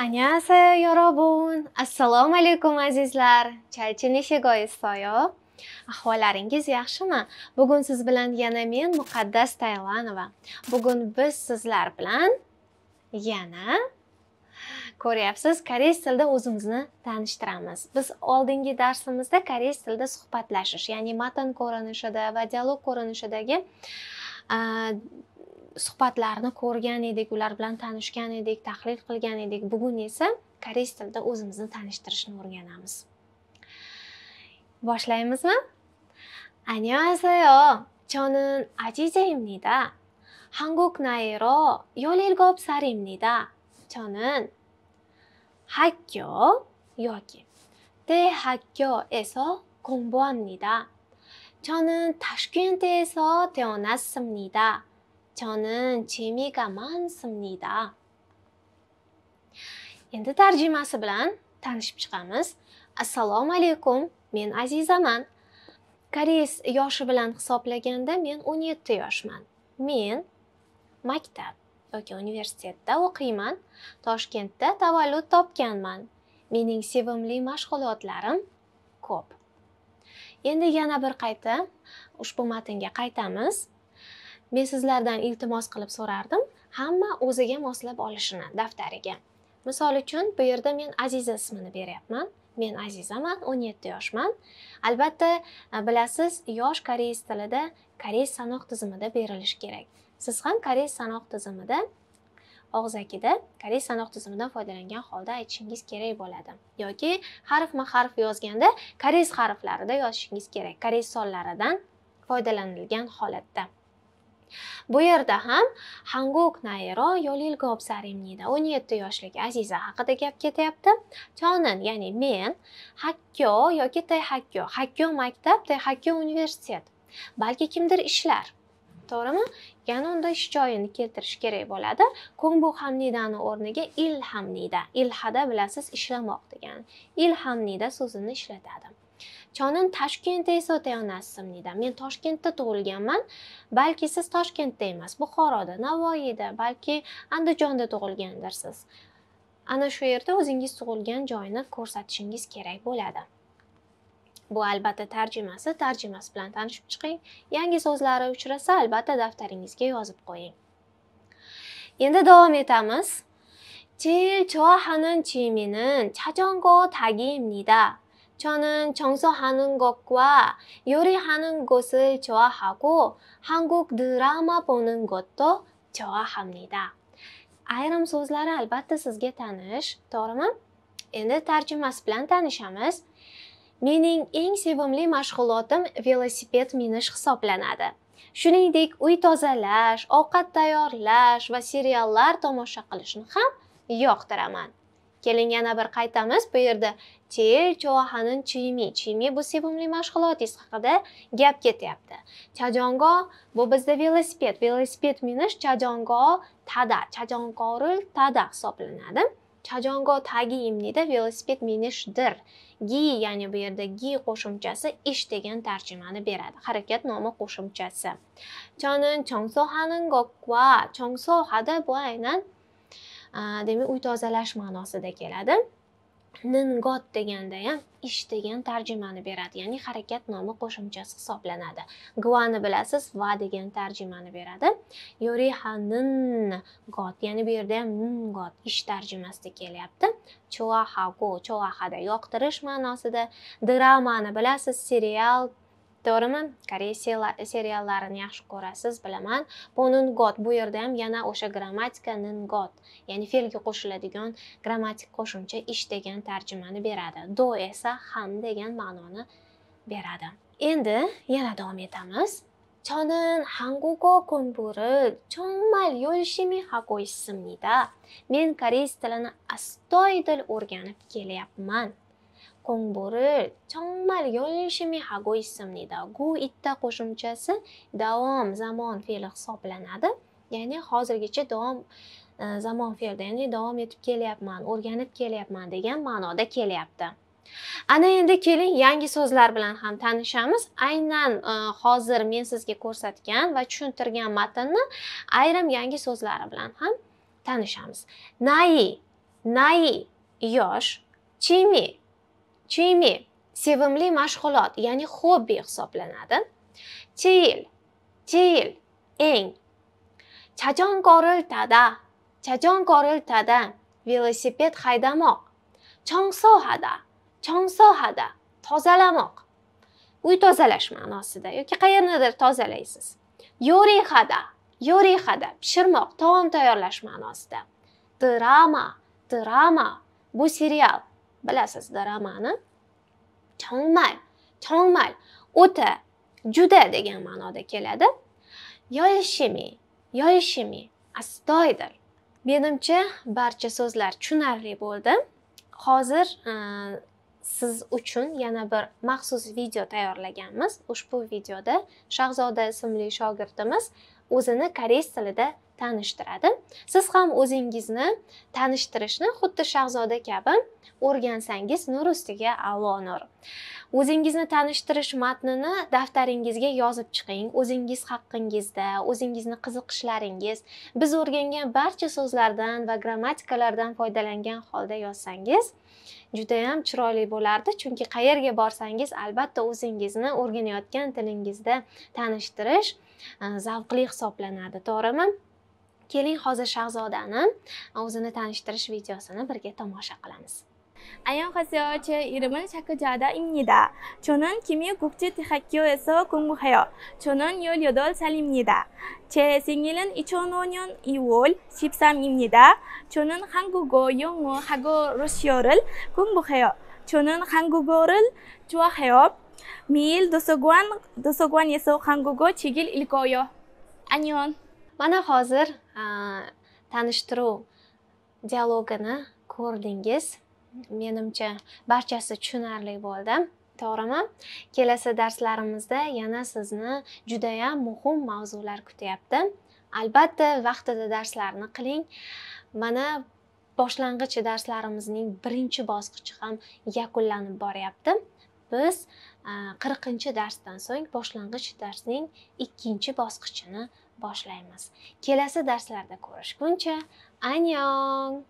안녕하세요 여러분. Assalomu alaykum azizlar. Chaychini shigoistoyo. Ahvollaringiz yaxshimi? Bugun siz bilan yana men Muqaddas Taylanova. Bugun biz sizlar bilan yana ko'ryapsiz koreys tilida o'zimizni tanishtiramiz biz oldingi darsimizda koreys tilida suhbatlashish ya'ni matn ko'rinishida va dialog ko'rinishidagi suhbatlarni ko'rgan edik ular bilan tanishgan edik tahlil qilgan edik bugun esa koreys tilida o'zimizni tanishtirishni o'rganamiz boshlaymizmi 안녕하세요 저는 아지제입니다 한국 나이로 17살입니다 저는 학교 여기 대학교에서 공부합니다 저는 다슈켄트에서 태어났습니다 저는 재미가 많습니다. 이제 tarjimasi bilan tanishib chiqamiz. Ассалому алейкум. Мен Азизаман. Koreys yoshi bilan hisoblaganda мен 17 yoshman. Мен maktab ёки universitetda o'qiyman. Toshkentda tavallud topganman. Mening sevimli mashg'ulotlarim ko'p. Endi yana bir qayta ushbu matnga qaytamiz. men sizlardan iltimos qilib so'rardim hamma o'ziga moslab olishini daftariga misol uchun bu yerda men aziza ismini beryapman men azizaman o'n yetti yoshman albatta bilasiz yosh koreys tilida koreys sanoq tizimida berilishi kerak siz ham koreys sanoq tizimida og'zakida koreys sanoq tizimidan foydalangan holda aytishingiz kerak bo'ladi yoki harfma harf yozganda koreys harflarida yozishingiz kerak koreys sonlaridan foydalanilgan holatda bu yerda ham hanguk nayro yolilgob obsarimnida o'n yetti yoshlik aziza haqida gap ketyapti chonin ya'ni men hakkyo yoki tayhakkyo hakkyo maktab tayhakkyo universitet balki kimdir ishlar to'g'rimi ya'ni unda ish joyini keltirish kerak bo'ladi ko'ngbu hamnidani o'rniga il hamnida ilhada bilasiz ishlamoq degan il hamnida so'zini ishlatadi 저는 toshkent에서 태어났습니다. men toshkentda tug'ilganman balki siz toshkentda emas buxoroda navoiyda balki andijonda tug'ilgandirsiz ana shu yerda o'zingiz tug'ilgan joyni ko'rsatishingiz kerak bo'ladi bu albatta tarjimasi tarjimasi bilan tanishib chiqing yangi so'zlari uchrasa albatta daftaringizga yozib qo'ying endi davom etamiz 제일 좋아하는 취미는 자전거 타기입니다. 저는 청소하는 것과 요리하는 것을 좋아하고 한국 드라마 보는 것도 좋아합니다. 아이럼 소스라 알바트 sizga tanish, to'g'rimi? Endi tarjimasi bilan tanishamiz. Mening eng sevimli mashg'ulotim velosiped minish hisoblanadi. Shuningdek, uy tozalash, ovqat tayyorlash va seriallar tomosha qilishni ham yoqtiraman. keling yana bir qaytamiz bu yerda ter choahanin chiymi chiymi bu sevimli mashg'ulotingiz haqida gap ketyapti chajongo bu bizda velosiped velosiped minish chajongo tada chajongoril tada hisoblanadi chajongo tagi imnida velosiped minishdir gi ya'ni bu yerda gi qo'shimchasi ish degan tarjimani beradi harakat nomi qo'shimchasi chonin chongsohanin gokwa chongsohada bu aynan demak uy tozalash ma'nosida keladi ningot deganda ham ish degan tarjimani beradi ya'ni harakat nomi qo'shimchasi hisoblanadi guani bilasiz va degan tarjimani beradi yori ningot ya'ni bu yerda ham ningot ish tarjimasida kelyapti choahago choahada yoqtirish ma'nosida dramani bilasiz serial to'g'rimi korey seriallarini yaxshi ko'rasiz bilaman bu ningot bu yerda ham yana o'sha grammatika ningot ya'ni fe'lga qo'shiladigan grammatik qo'shimcha ish degan tarjimani beradi do esa ham degan ma'noni beradi endi yana davom etamiz 저는 한국어 공부를 정말 열심히 하고 men koreys tilini astoydil o'rganib kelyapman 공부를 정말 열심히 하고 있습니다. 고 있다 qo'shimchasi davom zamon fe'li hisoblanadi. Ya'ni hozirgacha davom e, zamon fe'lida, ya'ni davom etib kelyapman, o'rganib kelyapman degan ma'noda kelyapti. ana endi keling yangi so'zlar bilan ham tanishamiz aynan e, hozir men sizga ko'rsatgan va tushuntirgan matnni ayrim yangi so'zlari bilan ham tanishamiz nai nai yosh chimi Chimi sevimli mashg'ulot, ya'ni hobbi hisoblanadi. Chil, chil, eng. Chajon koriltada, chajon koriltada velosiped haydamoq. Chongsohada, chongsohada tozalamoq. Uy tozalash ma'nosida yoki qayerdadir tozalaysiz. Yorihada, yorihada pishirmoq, taom tayyorlash ma'nosida. Drama, drama bu serial. bilasiz daramani chongmal chongmal o'ta juda degan ma'noda keladi yoyishimi yoyishimi astoydil menimcha barcha so'zlar tushunarli bo'ldi hozir e, siz uchun yana bir maxsus video tayyorlaganmiz ushbu videoda shahzoda ismli shogirdimiz o'zini koreys tilida tanishtiradi siz ham o'zingizni tanishtirishni xuddi shahzoda kabi o'rgansangiz nur ustiga allo nur o'zingizni tanishtirish matnini daftaringizga yozib chiqing o'zingiz haqqingizda o'zingizni qiziqishlaringiz biz o'rgangan barcha so'zlardan va grammatikalardan foydalangan holda yozsangiz judayam chiroyli bo'lardi chunki qayerga borsangiz albatta o'zingizni o'rganayotgan tilingizda tanishtirish e, zavqli hisoblanadi to'g'rimi keling hozir shahzodani o'zini tanishtirish videosini birga tomosha qilamiz Ayan xasiyo che irimin chakajada imnida. Chonun kimi gukchi tihakkyo eso kungu hayo. Chonun yol yodol salimnida. Che singilin ichon onion iwol sipsam imnida. Chonun hangugo yongo hago rusyoril kungu hayo. Chonun hangugoril chua hayo. Miil dosoguan, dosoguan eso hangugo chigil ilkoyo. Anyon. mana hozir tanishtiruv dialogini ko'rdingiz menimcha barchasi tushunarli bo'ldi to'g'rimi kelasi darslarimizda yana sizni judayam muhim mavzular kutyapti albatta vaqtida darslarni qiling mana boshlang'ich darslarimizning birinchi bosqichi ham yakunlanib boryapti biz qirqinchi darsdan so'ng boshlang'ich darsning ikkinchi bosqichini boshlaymiz kelasi darslarda ko'rishguncha anyong